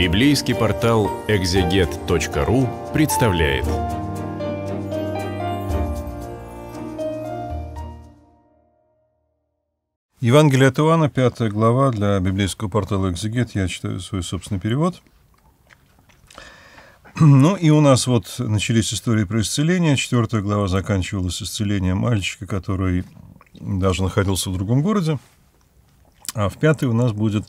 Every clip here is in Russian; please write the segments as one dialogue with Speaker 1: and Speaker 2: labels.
Speaker 1: Библейский портал экзегет.ру представляет. Евангелие от Иоанна, пятая глава для библейского портала «Экзегет». Я читаю свой собственный перевод. Ну и у нас вот начались истории про исцеление. Четвертая глава заканчивалась исцелением мальчика, который даже находился в другом городе. А в пятой у нас будет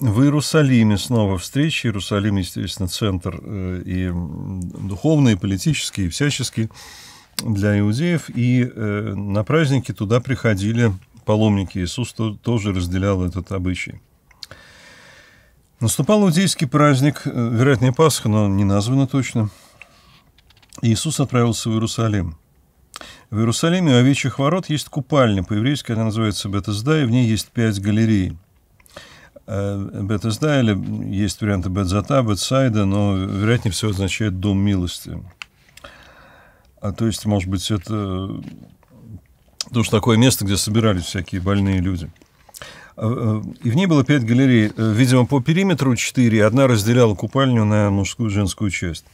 Speaker 1: в Иерусалиме снова встречи. Иерусалим, естественно, центр э, и духовный, и политический, и всяческий для иудеев. И э, на праздники туда приходили паломники. Иисус тоже разделял этот обычай. Наступал иудейский праздник, э, вероятнее Пасха, но не названо точно. Иисус отправился в Иерусалим. В Иерусалиме у овечьих ворот есть купальня, по-еврейски она называется Бетезда, и в ней есть пять галерей – Э, Бет-Изда или есть варианты Бет-Зата, Бет-Сайда, но вероятнее всего означает «дом милости». А то есть, может быть, это э, то, что такое место, где собирались всякие больные люди. Э, и в ней было пять галерей, видимо, по периметру четыре, одна разделяла купальню на мужскую и женскую часть.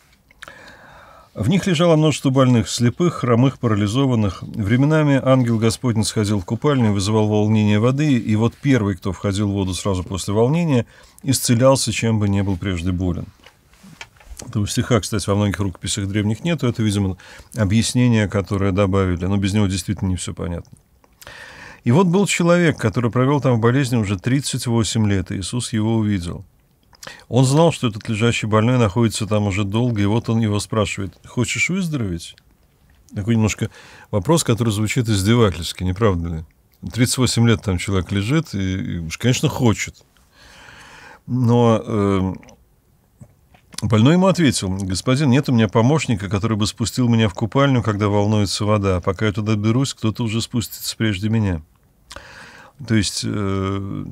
Speaker 1: В них лежало множество больных, слепых, хромых, парализованных. Временами ангел Господень сходил в купальню вызывал волнение воды, и вот первый, кто входил в воду сразу после волнения, исцелялся, чем бы не был прежде болен. Этого стиха, кстати, во многих рукописях древних нету. Это, видимо, объяснение, которое добавили. Но без него действительно не все понятно. И вот был человек, который провел там в болезни уже 38 лет, и Иисус его увидел – он знал, что этот лежащий больной находится там уже долго, и вот он его спрашивает, хочешь выздороветь? Такой немножко вопрос, который звучит издевательски, не правда ли? 38 лет там человек лежит, и, и уж, конечно, хочет. Но э, больной ему ответил, господин, нет у меня помощника, который бы спустил меня в купальню, когда волнуется вода. Пока я туда берусь, кто-то уже спустится прежде меня. То есть, э,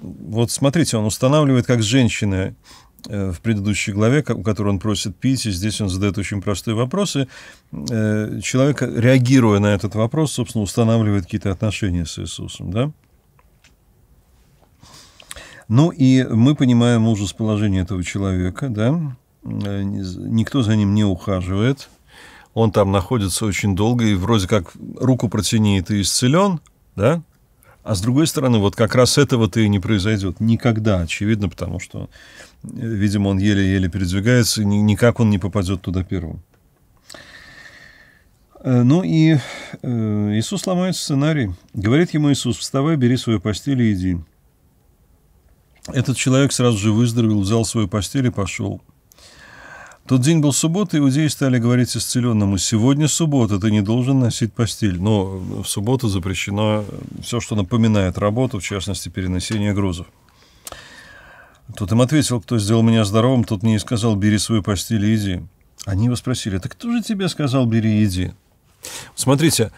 Speaker 1: вот смотрите, он устанавливает, как женщина э, в предыдущей главе, у которой он просит пить, и здесь он задает очень простые вопросы. Э, человек, реагируя на этот вопрос, собственно, устанавливает какие-то отношения с Иисусом, да? Ну и мы понимаем ужас положения этого человека, да? Никто за ним не ухаживает. Он там находится очень долго, и вроде как руку протяни, и ты исцелен, да? А с другой стороны, вот как раз этого-то и не произойдет никогда, очевидно, потому что, э, видимо, он еле-еле передвигается, и никак он не попадет туда первым. Э, ну и э, Иисус ломает сценарий. Говорит ему Иисус, вставай, бери свою постель и иди. Этот человек сразу же выздоровел, взял свою постель и пошел. Тот день был суббота, иудеи стали говорить исцеленному, сегодня суббота, ты не должен носить постель. Но в субботу запрещено все, что напоминает работу, в частности, переносение грузов. Тот им ответил, кто сделал меня здоровым, тот мне и сказал, бери свою постель и иди. Они его спросили, так кто же тебе сказал, бери и иди? Смотрите,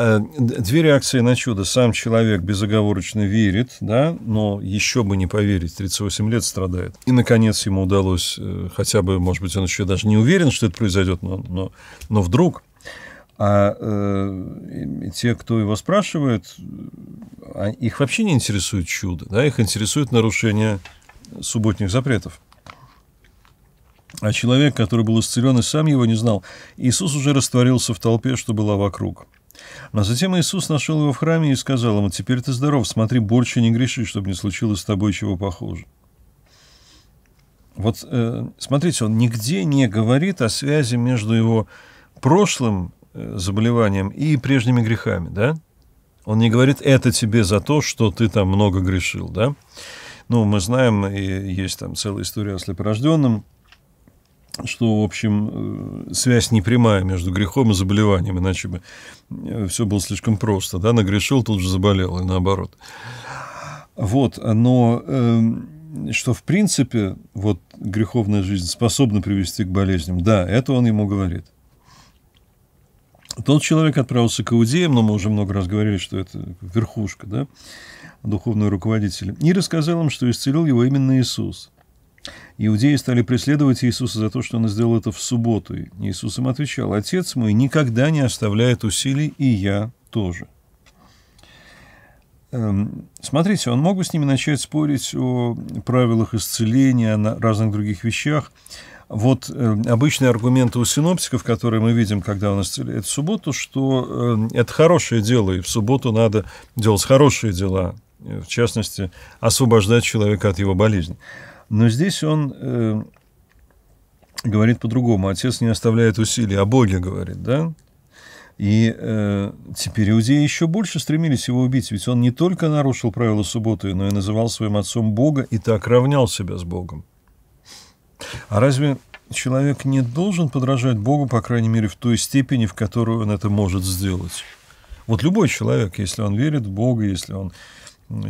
Speaker 1: Э, две реакции на чудо. Сам человек безоговорочно верит, да, но еще бы не поверить, 38 лет страдает. И, наконец, ему удалось, э, хотя бы, может быть, он еще даже не уверен, что это произойдет, но, но, но вдруг. А э, те, кто его спрашивает, а, их вообще не интересует чудо, да, их интересует нарушение субботних запретов. А человек, который был исцелен и сам его не знал, Иисус уже растворился в толпе, что была вокруг. Но а затем Иисус нашел его в храме и сказал ему, «Теперь ты здоров, смотри, больше не греши, чтобы не случилось с тобой чего похожего". Вот, э, смотрите, он нигде не говорит о связи между его прошлым э, заболеванием и прежними грехами, да? Он не говорит «это тебе за то, что ты там много грешил», да? Ну, мы знаем, и есть там целая история о слепорожденном, что, в общем, э, связь непрямая между грехом и заболеванием, иначе бы э, все было слишком просто, да, нагрешил, тут же заболел, и наоборот. Вот, но эм, что, в принципе, вот греховная жизнь способна привести к болезням, да, это он ему говорит. Тот человек отправился к иудеям, но мы уже много раз говорили, что это верхушка, да, духовный руководитель, и рассказал им, что исцелил его именно Иисус – Иудеи стали преследовать Иисуса за то, что он сделал это в субботу. И Иисус им отвечал, «Отец мой никогда не оставляет усилий, и я тоже». Эм, смотрите, он мог бы с ними начать спорить о правилах исцеления, о разных других вещах. Вот э, обычные аргументы у синоптиков, которые мы видим, когда он исцеляет в субботу, что эм, это хорошее дело, и в субботу надо делать хорошие дела, э, в частности, освобождать человека от его болезни. Но здесь он э, говорит по-другому. Отец не оставляет усилий, о Боге говорит, да? И э, теперь иудеи еще больше стремились его убить, ведь он не только нарушил правила субботы, но и называл своим отцом Бога и так равнял себя с Богом. А разве человек не должен подражать Богу, по крайней мере, в той степени, в которую он это может сделать? Вот любой человек, если он верит в Бога, если он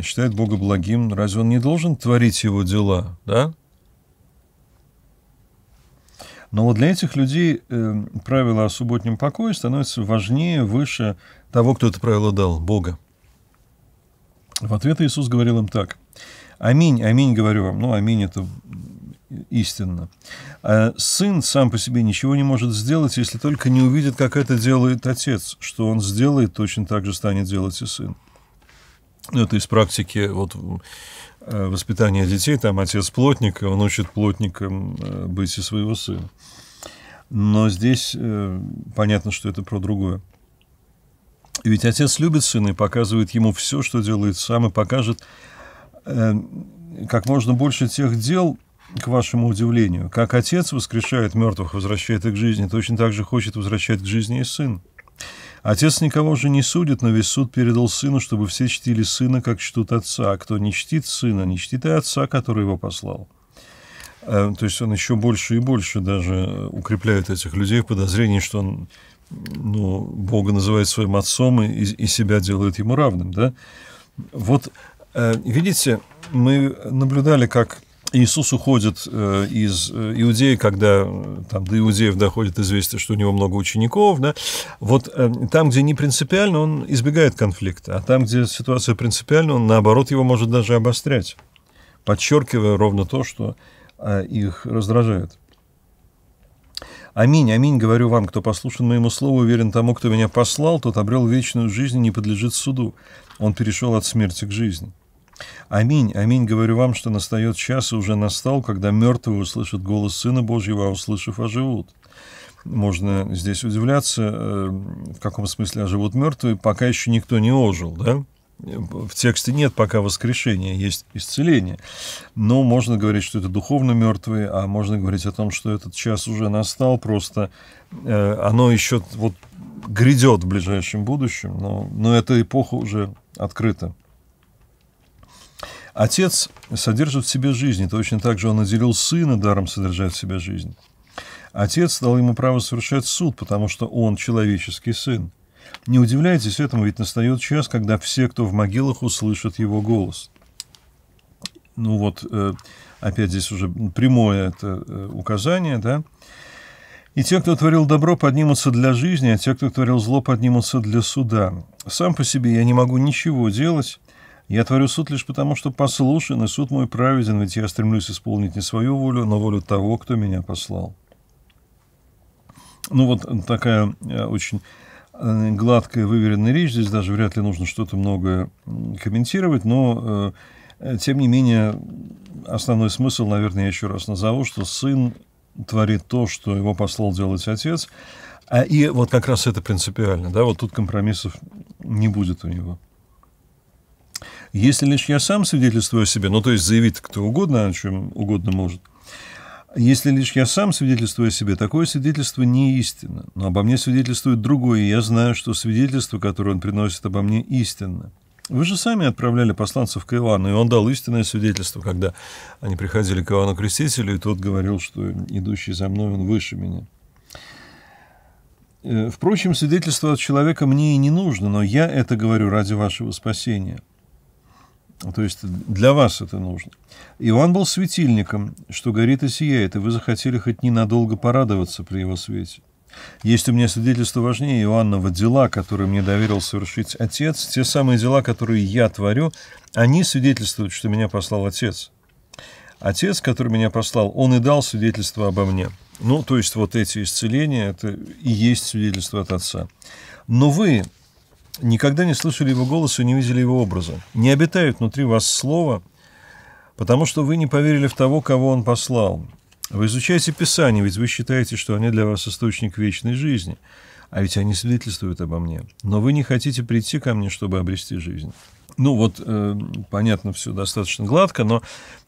Speaker 1: считает Бога благим, разве он не должен творить его дела, да? Но вот для этих людей э, правило о субботнем покое становится важнее, выше того, кто это правило дал, Бога. В ответ Иисус говорил им так. «Аминь, аминь, говорю вам». Ну, аминь – это истинно. А сын сам по себе ничего не может сделать, если только не увидит, как это делает отец. Что он сделает, точно так же станет делать и сын. Ну, это из практики вот, э, воспитания детей. Там отец плотника, он учит плотником э, быть и своего сына. Но здесь э, понятно, что это про другое. Ведь отец любит сына и показывает ему все, что делает сам, и покажет как можно больше тех дел, к вашему удивлению. Как отец воскрешает мертвых, возвращает их к жизни, точно так же хочет возвращать к жизни и сын. Отец никого же не судит, но весь суд передал сыну, чтобы все чтили сына, как чтут отца. А кто не чтит сына, не чтит и отца, который его послал. Э, то есть он еще больше и больше даже э, укрепляет этих людей в подозрении, что он ну, Бога называет своим отцом и, и себя делает ему равным. Да? Вот, э, видите, мы наблюдали, как Иисус уходит э, из э, Иудеи, когда э, там, до иудеев доходит известие, что у него много учеников. Да? Вот там, где не принципиально, он избегает конфликта, а там, где ситуация принципиальна, он, наоборот, его может даже обострять, подчеркивая ровно то, что их раздражает. «Аминь, аминь, говорю вам, кто послушен моему слову, уверен тому, кто меня послал, тот обрел вечную жизнь и не подлежит суду. Он перешел от смерти к жизни». Аминь, аминь, говорю вам, что настает час и уже настал, когда мертвые услышат голос Сына Божьего, а услышав, оживут. Можно здесь удивляться, э, в каком смысле оживут мертвые, пока еще никто не ожил, да? В тексте нет пока воскрешения, есть исцеление. Но можно говорить, что это духовно мертвые, а можно говорить о том, что этот час уже настал, просто э, оно еще вот грядет в ближайшем будущем, но, но эта эпоха уже открыта. Отец содержит в себе жизнь, и точно так же он наделил сына даром содержать в себе жизнь. Отец дал ему право совершать суд, потому что он человеческий сын. Не удивляйтесь этому, ведь настает час, когда все, кто в могилах, услышат его голос. Ну вот, э, опять здесь уже прямое это э, указание, да? И те, кто творил добро, поднимутся для жизни, а те, кто творил зло, поднимутся для суда. Сам по себе я не могу ничего делать, я творю суд лишь потому, что послушен, и суд мой праведен, ведь я стремлюсь исполнить не свою волю, но волю того, кто меня послал. Ну вот такая э, очень э, гладкая, выверенная речь. Здесь даже вряд ли нужно что-то многое комментировать, но, э, тем не менее, основной смысл, наверное, я еще раз назову, что сын творит то, что его послал делать отец. А, и вот как раз это принципиально, да, вот тут компромиссов не будет у него. Если лишь я сам свидетельствую о себе, ну, то есть заявит кто угодно, о чем угодно может, если лишь я сам свидетельствую о себе, такое свидетельство не истинно, но обо мне свидетельствует другое, и я знаю, что свидетельство, которое он приносит обо мне, истинно. Вы же сами отправляли посланцев к Иоанну, и он дал истинное свидетельство, когда они приходили к Иоанну Крестителю, и тот говорил, что идущий за мной, он выше меня. Э, впрочем, свидетельство от человека мне и не нужно, но я это говорю ради вашего спасения. То есть для вас это нужно. Иоанн был светильником, что горит и сияет, и вы захотели хоть ненадолго порадоваться при его свете. Есть у меня свидетельство важнее Иоаннова дела, которые мне доверил совершить Отец. Те самые дела, которые я творю, они свидетельствуют, что меня послал Отец. Отец, который меня послал, он и дал свидетельство обо мне. Ну, то есть вот эти исцеления, это и есть свидетельство от Отца. Но вы, никогда не слышали его голоса и не видели его образа. Не обитает внутри вас слово, потому что вы не поверили в того, кого он послал. Вы изучаете Писание, ведь вы считаете, что они для вас источник вечной жизни. А ведь они свидетельствуют обо мне. Но вы не хотите прийти ко мне, чтобы обрести жизнь. Ну вот, э, понятно, все достаточно гладко, но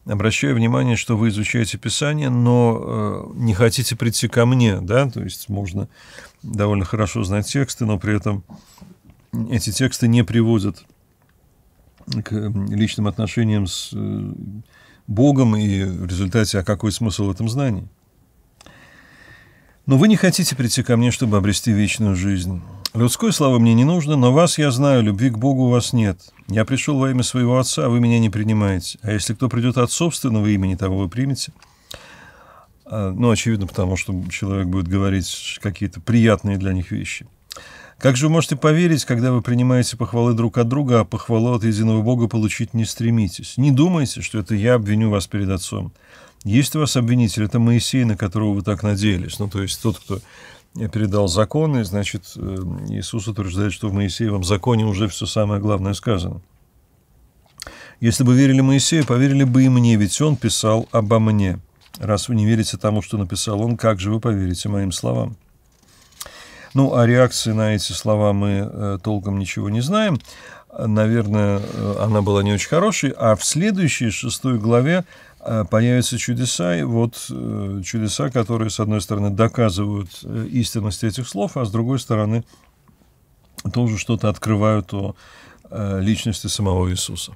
Speaker 1: обращаю внимание, что вы изучаете Писание, но э, не хотите прийти ко мне, да, то есть можно довольно хорошо знать тексты, но при этом эти тексты не приводят к эм, личным отношениям с э, Богом, и в результате, а какой смысл в этом знании? Но вы не хотите прийти ко мне, чтобы обрести вечную жизнь. Людской славы мне не нужно, но вас я знаю, любви к Богу у вас нет. Я пришел во имя своего отца, а вы меня не принимаете. А если кто придет от собственного имени, того вы примете. А, ну, очевидно, потому что человек будет говорить какие-то приятные для них вещи. Как же вы можете поверить, когда вы принимаете похвалы друг от друга, а похвалу от единого Бога получить не стремитесь? Не думайте, что это я обвиню вас перед Отцом. Есть у вас обвинитель, это Моисей, на которого вы так надеялись. Ну, то есть тот, кто передал законы, значит, э, Иисус утверждает, что в Моисеевом законе уже все самое главное сказано. Если бы верили Моисею, поверили бы и мне, ведь он писал обо мне. Раз вы не верите тому, что написал он, как же вы поверите моим словам? Ну, о реакции на эти слова мы э, толком ничего не знаем. Наверное, э, она была не очень хорошей. А в следующей шестой главе э, появятся чудеса, и вот чудеса, которые, с одной стороны, доказывают истинность этих слов, а с другой стороны, тоже что-то открывают о личности самого Иисуса.